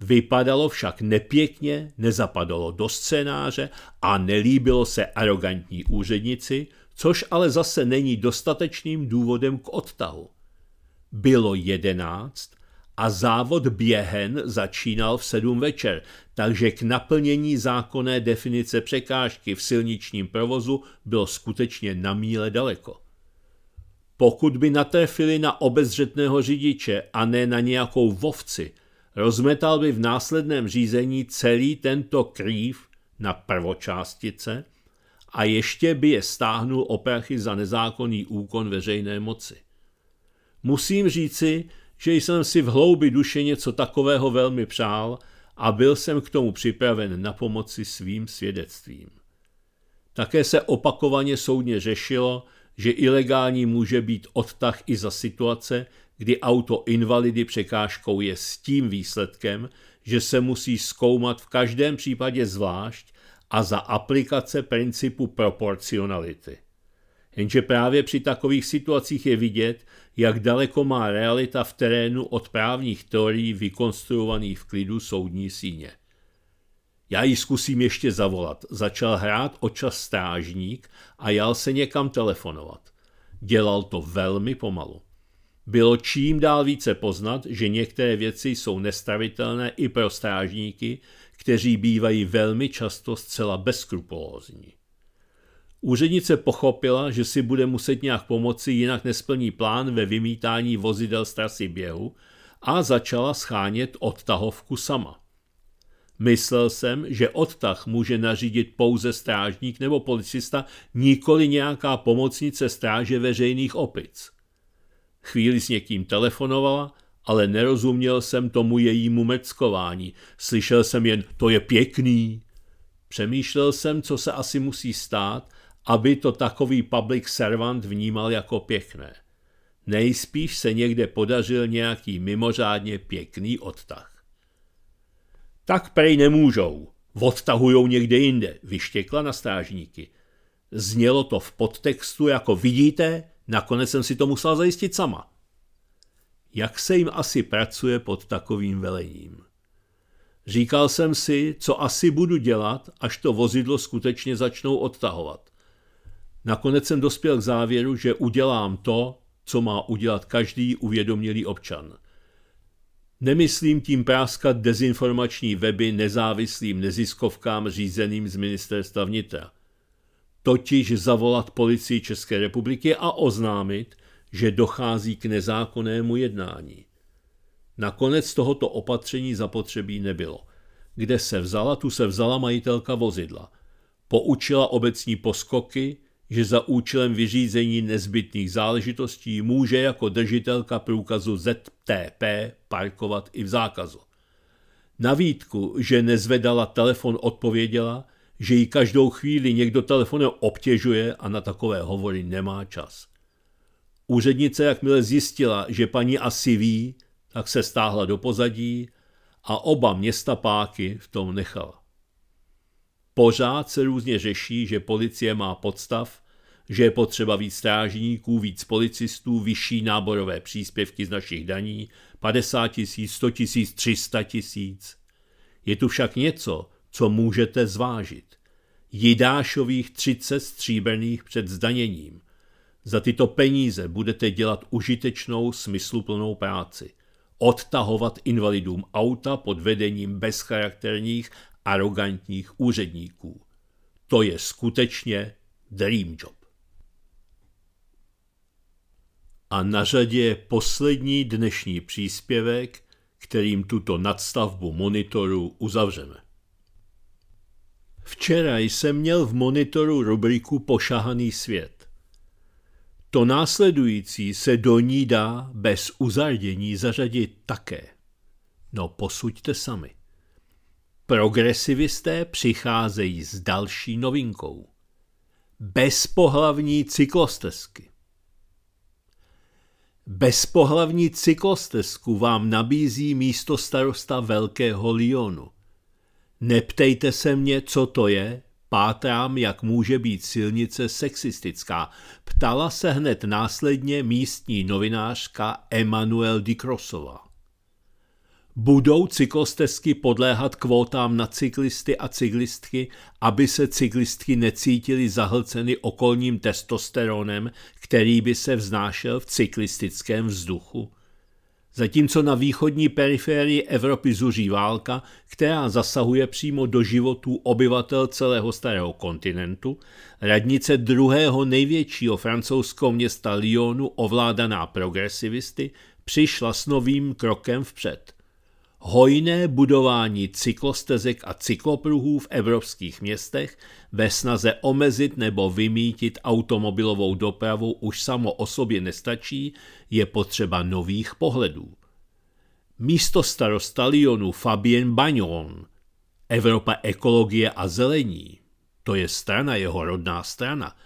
Vypadalo však nepěkně, nezapadalo do scénáře a nelíbilo se arrogantní úřednici, což ale zase není dostatečným důvodem k odtahu. Bylo jedenáct a závod běhen začínal v sedm večer, takže k naplnění zákonné definice překážky v silničním provozu bylo skutečně na míle daleko. Pokud by natrefili na obezřetného řidiče a ne na nějakou vovci, rozmetal by v následném řízení celý tento krýv na prvočástice a ještě by je stáhnul oprachy za nezákonný úkon veřejné moci. Musím říci, že jsem si v hloubi duše něco takového velmi přál a byl jsem k tomu připraven na pomoci svým svědectvím. Také se opakovaně soudně řešilo, že ilegální může být odtah i za situace, kdy auto invalidy překážkou je s tím výsledkem, že se musí zkoumat v každém případě zvlášť a za aplikace principu proporcionality. Jenže právě při takových situacích je vidět, jak daleko má realita v terénu od právních teorií vykonstruovaných v klidu soudní síně. Já ji zkusím ještě zavolat. Začal hrát očas strážník a jal se někam telefonovat. Dělal to velmi pomalu. Bylo čím dál více poznat, že některé věci jsou nestavitelné i pro strážníky, kteří bývají velmi často zcela bezkrupulózní. Úřednice pochopila, že si bude muset nějak pomoci, jinak nesplní plán ve vymítání vozidel z trasy běhu a začala schánět odtahovku sama. Myslel jsem, že odtah může nařídit pouze strážník nebo policista, nikoli nějaká pomocnice stráže veřejných opic. Chvíli s někým telefonovala, ale nerozuměl jsem tomu jejímu meckování. Slyšel jsem jen, to je pěkný. Přemýšlel jsem, co se asi musí stát, aby to takový public servant vnímal jako pěkné. Nejspíš se někde podařil nějaký mimořádně pěkný odtah. Tak prej nemůžou. Odtahujou někde jinde, vyštěkla na strážníky. Znělo to v podtextu jako vidíte, nakonec jsem si to musel zajistit sama. Jak se jim asi pracuje pod takovým velením? Říkal jsem si, co asi budu dělat, až to vozidlo skutečně začnou odtahovat. Nakonec jsem dospěl k závěru, že udělám to, co má udělat každý uvědomělý občan. Nemyslím tím práskat dezinformační weby nezávislým neziskovkám řízeným z ministerstva vnitra. Totiž zavolat policii České republiky a oznámit, že dochází k nezákonnému jednání. Nakonec tohoto opatření zapotřebí nebylo. Kde se vzala, tu se vzala majitelka vozidla. Poučila obecní poskoky, že za účelem vyřízení nezbytných záležitostí může jako držitelka průkazu ZTP parkovat i v zákazu. Na výtku, že nezvedala telefon, odpověděla, že ji každou chvíli někdo telefonem obtěžuje a na takové hovory nemá čas. Úřednice, jakmile zjistila, že paní asi ví, tak se stáhla do pozadí a oba města páky v tom nechala. Pořád se různě řeší, že policie má podstav, že je potřeba víc strážníků, víc policistů, vyšší náborové příspěvky z našich daní, 50 tisíc, 100 tisíc, 300 tisíc. Je tu však něco, co můžete zvážit. Jidášových 30 stříbrných před zdaněním. Za tyto peníze budete dělat užitečnou, smysluplnou práci. Odtahovat invalidům auta pod vedením bezcharakterních arrogantních úředníků. To je skutečně dream job. A na řadě je poslední dnešní příspěvek, kterým tuto nadstavbu monitoru uzavřeme. Včera jsem měl v monitoru rubriku Pošahaný svět. To následující se do ní dá bez uzardění zařadit také. No posuďte sami. Progresivisté přicházejí s další novinkou. Bezpohlavní cyklostezky. Bezpohlavní cyklostezku vám nabízí místo starosta Velkého Lyonu. Neptejte se mě, co to je, pátrám, jak může být silnice sexistická, ptala se hned následně místní novinářka Emanuel Dikrosova. Budou cyklostezky podléhat kvótám na cyklisty a cyklistky, aby se cyklistky necítily zahlceny okolním testosteronem, který by se vznášel v cyklistickém vzduchu? Zatímco na východní periferii Evropy zuří válka, která zasahuje přímo do životů obyvatel celého starého kontinentu, radnice druhého největšího francouzského města Lyonu ovládaná progresivisty přišla s novým krokem vpřed – hojné budování cyklostezek a cyklopruhů v evropských městech ve snaze omezit nebo vymítit automobilovou dopravu už samo o sobě nestačí, je potřeba nových pohledů. Místo starosta Lyonu Fabien Bagnon, Evropa ekologie a zelení, to je strana, jeho rodná strana,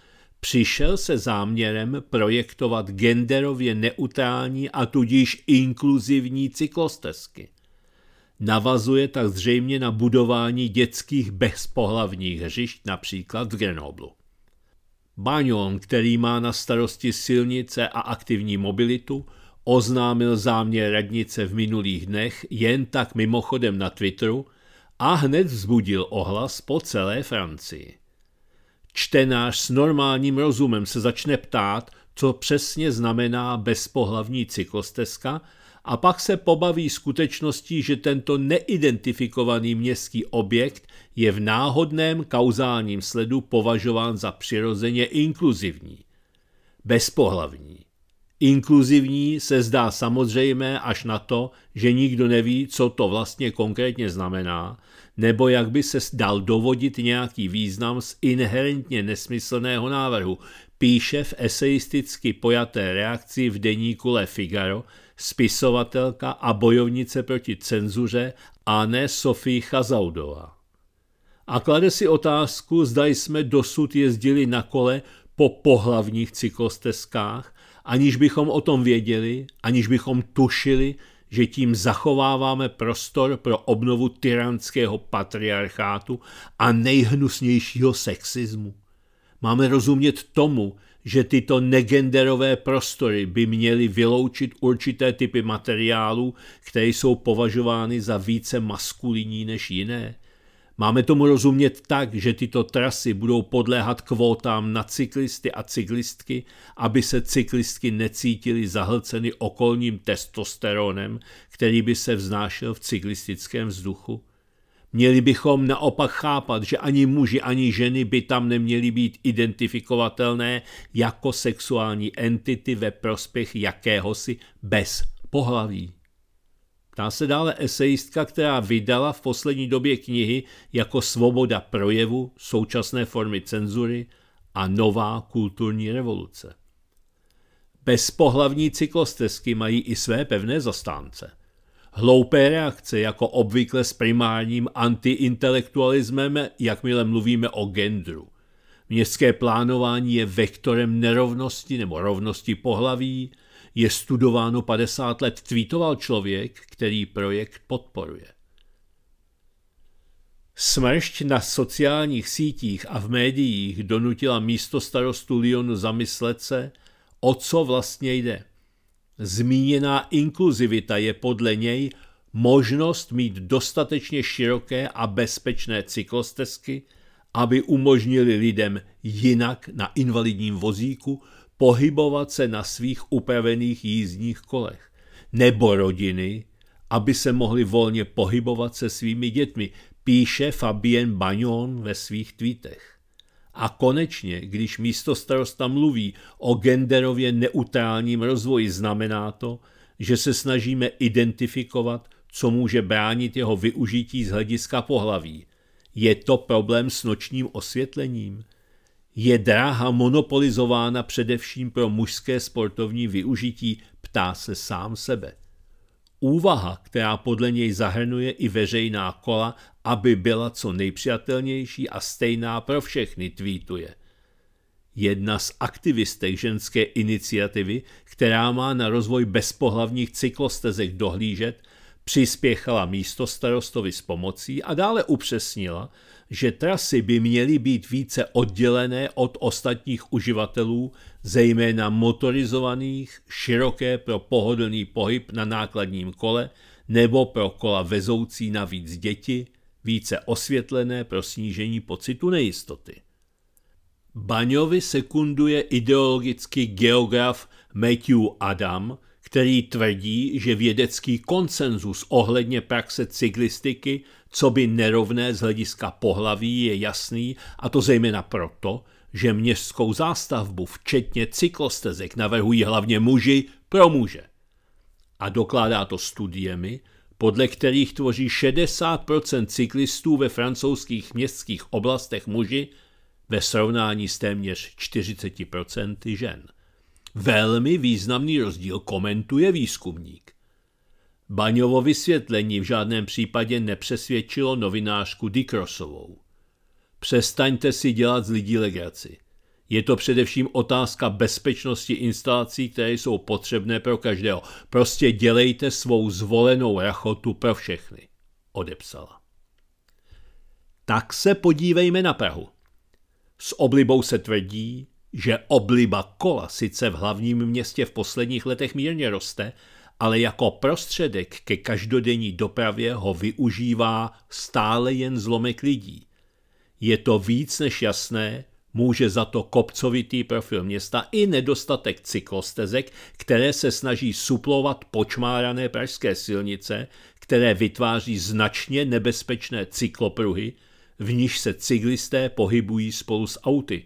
přišel se záměrem projektovat genderově neutrální a tudíž inkluzivní cyklostezky – navazuje tak zřejmě na budování dětských bezpohlavních hřišť například v Grenoblu. Banyon, který má na starosti silnice a aktivní mobilitu, oznámil záměr radnice v minulých dnech jen tak mimochodem na Twitteru a hned vzbudil ohlas po celé Francii. Čtenář s normálním rozumem se začne ptát, co přesně znamená bezpohlavní cyklostezka – a pak se pobaví skutečností, že tento neidentifikovaný městský objekt je v náhodném kauzálním sledu považován za přirozeně inkluzivní, bezpohlavní. Inkluzivní se zdá samozřejmé až na to, že nikdo neví, co to vlastně konkrétně znamená, nebo jak by se dal dovodit nějaký význam z inherentně nesmyslného návrhu, píše v eseisticky pojaté reakci v deníku Le Figaro spisovatelka a bojovnice proti cenzuře a ne Sofie Chazaudová. A klade si otázku, zda jsme dosud jezdili na kole po pohlavních cyklostezkách, aniž bychom o tom věděli, aniž bychom tušili, že tím zachováváme prostor pro obnovu tyranského patriarchátu a nejhnusnějšího sexismu. Máme rozumět tomu, že tyto negenderové prostory by měly vyloučit určité typy materiálů, které jsou považovány za více maskulinní než jiné? Máme tomu rozumět tak, že tyto trasy budou podléhat kvótám na cyklisty a cyklistky, aby se cyklistky necítily zahlceny okolním testosteronem, který by se vznášel v cyklistickém vzduchu? Měli bychom naopak chápat, že ani muži, ani ženy by tam neměli být identifikovatelné jako sexuální entity ve prospěch jakéhosi bez pohlaví. Ptá se dále esejistka, která vydala v poslední době knihy jako Svoboda projevu, současné formy cenzury a nová kulturní revoluce. Bezpohlavní cyklostezky mají i své pevné zastánce. Hloupé reakce, jako obvykle s primárním antiintelektualismem, jakmile mluvíme o gendru. Městské plánování je vektorem nerovnosti nebo rovnosti pohlaví, je studováno 50 let, tweetoval člověk, který projekt podporuje. Smršť na sociálních sítích a v médiích donutila místo starostu Lyonu zamyslet se, o co vlastně jde. Zmíněná inkluzivita je podle něj možnost mít dostatečně široké a bezpečné cyklostezky, aby umožnili lidem jinak na invalidním vozíku pohybovat se na svých upravených jízdních kolech, nebo rodiny, aby se mohli volně pohybovat se svými dětmi, píše Fabien Bagnon ve svých tweetech. A konečně, když místo starosta mluví o genderově neutrálním rozvoji, znamená to, že se snažíme identifikovat, co může bránit jeho využití z hlediska pohlaví. Je to problém s nočním osvětlením? Je dráha monopolizována především pro mužské sportovní využití, ptá se sám sebe. Úvaha, která podle něj zahrnuje i veřejná kola, aby byla co nejpřijatelnější a stejná pro všechny, tweetuje. Jedna z aktivistek ženské iniciativy, která má na rozvoj bezpohlavních cyklostezek dohlížet, přispěchala místo starostovi s pomocí a dále upřesnila, že trasy by měly být více oddělené od ostatních uživatelů zejména motorizovaných, široké pro pohodlný pohyb na nákladním kole nebo pro kola vezoucí navíc děti, více osvětlené pro snížení pocitu nejistoty. Baňovi sekunduje ideologický geograf Matthew Adam, který tvrdí, že vědecký konsenzus ohledně praxe cyklistiky, co by nerovné z hlediska pohlaví, je jasný, a to zejména proto, že městskou zástavbu, včetně cyklostezek, navrhují hlavně muži pro muže. A dokládá to studiemi, podle kterých tvoří 60% cyklistů ve francouzských městských oblastech muži ve srovnání s téměř 40% žen. Velmi významný rozdíl komentuje výzkumník. Baňovo vysvětlení v žádném případě nepřesvědčilo novinářku Dikrosovou. Přestaňte si dělat z lidí legraci. Je to především otázka bezpečnosti instalací, které jsou potřebné pro každého. Prostě dělejte svou zvolenou rachotu pro všechny, odepsala. Tak se podívejme na Prahu. S oblibou se tvrdí, že obliba kola sice v hlavním městě v posledních letech mírně roste, ale jako prostředek ke každodenní dopravě ho využívá stále jen zlomek lidí je to víc než jasné, může za to kopcovitý profil města i nedostatek cyklostezek, které se snaží suplovat počmárané pražské silnice, které vytváří značně nebezpečné cyklopruhy, v níž se cyklisté pohybují spolu s auty.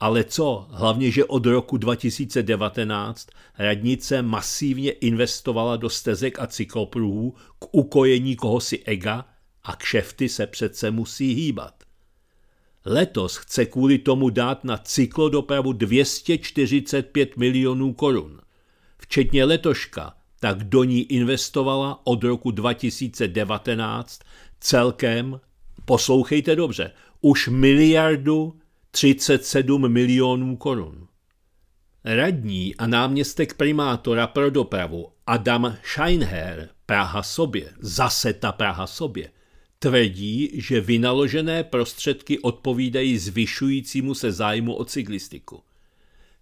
Ale co, hlavně, že od roku 2019 radnice masívně investovala do stezek a cyklopruhů k ukojení kohosi ega a kšefty se přece musí hýbat. Letos chce kvůli tomu dát na cyklodopravu 245 milionů korun. Včetně letoška, tak do ní investovala od roku 2019 celkem, poslouchejte dobře, už miliardu 37 milionů korun. Radní a náměstek primátora pro dopravu Adam Scheinherr, Praha sobě, zase ta Praha sobě, Tvrdí, že vynaložené prostředky odpovídají zvyšujícímu se zájmu o cyklistiku.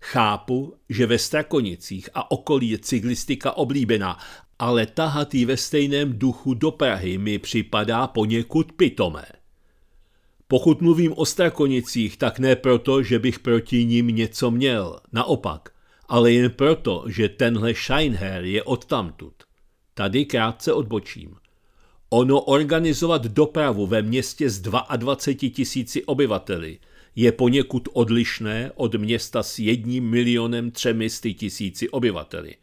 Chápu, že ve Strakonicích a okolí je cyklistika oblíbená, ale tahat ji ve stejném duchu do Prahy mi připadá poněkud pitomé. Pokud mluvím o Strakonicích, tak ne proto, že bych proti ním něco měl, naopak, ale jen proto, že tenhle Scheinherr je odtamtud. Tady krátce odbočím. Ono organizovat dopravu ve městě s 22 tisíci obyvateli je poněkud odlišné od města s jedním milionem třemisty tisíci obyvateli.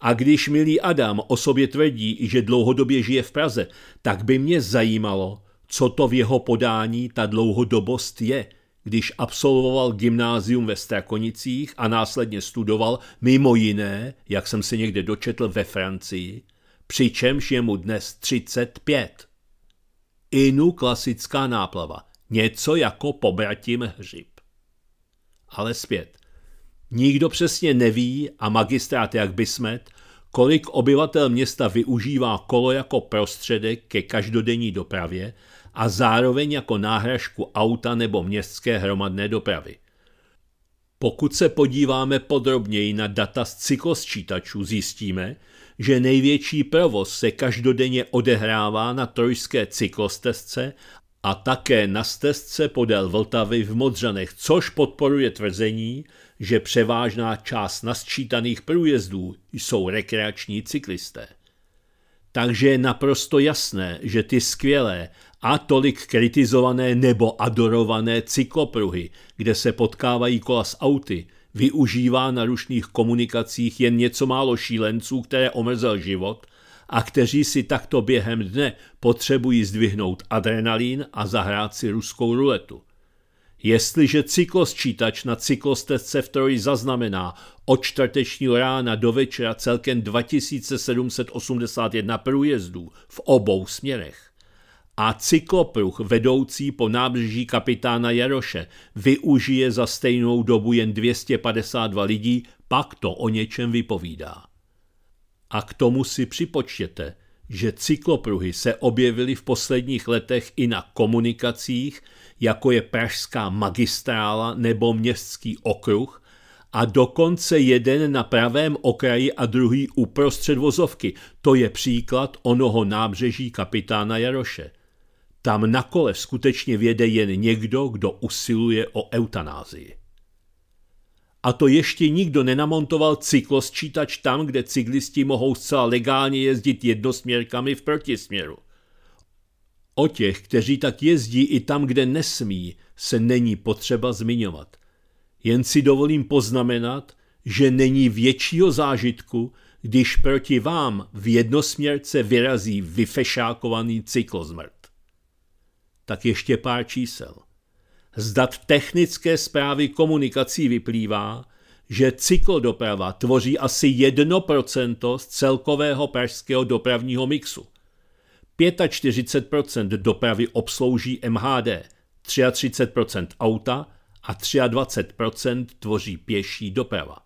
A když milý Adam o sobě tvrdí, že dlouhodobě žije v Praze, tak by mě zajímalo, co to v jeho podání ta dlouhodobost je, když absolvoval gymnázium ve Strakonicích a následně studoval, mimo jiné, jak jsem se někde dočetl, ve Francii – přičemž je mu dnes 35. Inu klasická náplava, něco jako pobratím hřib. Ale zpět. Nikdo přesně neví, a magistrát jak by smet, kolik obyvatel města využívá kolo jako prostředek ke každodenní dopravě a zároveň jako náhražku auta nebo městské hromadné dopravy. Pokud se podíváme podrobněji na data z cyklosčítačů, zjistíme, že největší provoz se každodenně odehrává na trojské cyklostezce a také na stezce podél Vltavy v Modřanech, což podporuje tvrzení, že převážná část nasčítaných průjezdů jsou rekreační cyklisté. Takže je naprosto jasné, že ty skvělé a tolik kritizované nebo adorované cyklopruhy, kde se potkávají kola s auty, využívá na rušných komunikacích jen něco málo šílenců, které omrzel život a kteří si takto během dne potřebují zdvihnout adrenalín a zahrát si ruskou ruletu – Jestliže cyklosčítač na cyklostezce v Troji zaznamená od čtvrtečního rána do večera celkem 2781 průjezdů v obou směrech a cyklopruh vedoucí po nábřeží kapitána Jaroše využije za stejnou dobu jen 252 lidí, pak to o něčem vypovídá. A k tomu si připočtěte, že cyklopruhy se objevily v posledních letech i na komunikacích – jako je Pražská magistrála nebo Městský okruh, a dokonce jeden na pravém okraji a druhý uprostřed vozovky. To je příklad onoho nábřeží kapitána Jaroše. Tam na kole skutečně věde jen někdo, kdo usiluje o eutanázii. A to ještě nikdo nenamontoval cyklosčítač tam, kde cyklisti mohou zcela legálně jezdit jednosměrkami v protisměru – O těch, kteří tak jezdí i tam, kde nesmí, se není potřeba zmiňovat. Jen si dovolím poznamenat, že není většího zážitku, když proti vám v jednosměrce vyrazí vyfešákovaný cyklozmrt. Tak ještě pár čísel. Zdat technické zprávy komunikací vyplývá, že cyklodoprava tvoří asi 1% z celkového pražského dopravního mixu. 45 dopravy obslouží MHD, 33 auta a 23 tvoří pěší doprava.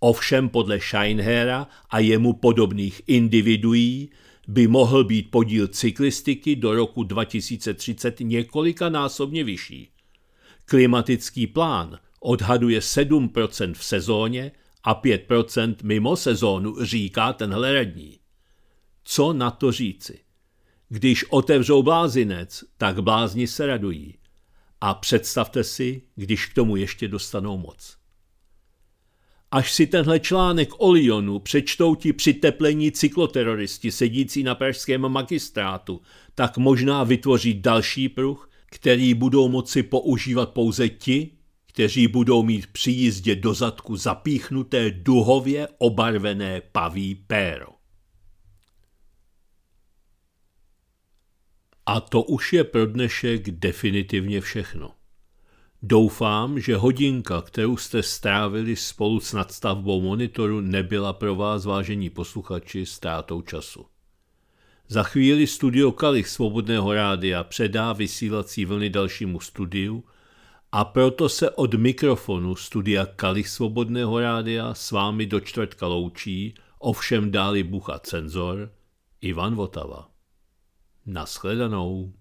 Ovšem podle Scheinhera a jemu podobných individuí by mohl být podíl cyklistiky do roku 2030 několikanásobně vyšší. Klimatický plán odhaduje 7% v sezóně a 5% mimo sezónu, říká tenhle radní co na to říci. Když otevřou blázinec, tak blázni se radují. A představte si, když k tomu ještě dostanou moc. Až si tenhle článek o Lyonu přečtou ti přiteplení cykloteroristi sedící na pražském magistrátu, tak možná vytvoří další pruh, který budou moci používat pouze ti, kteří budou mít při jízdě do zadku zapíchnuté duhově obarvené paví péro. A to už je pro dnešek definitivně všechno. Doufám, že hodinka, kterou jste strávili spolu s nadstavbou monitoru, nebyla pro vás, vážení posluchači, ztrátou času. Za chvíli studio Kalich Svobodného rádia předá vysílací vlny dalšímu studiu a proto se od mikrofonu studia Kalich Svobodného rádia s vámi do čtvrtka loučí, ovšem dáli bucha cenzor, Ivan Votava. Naschledanou.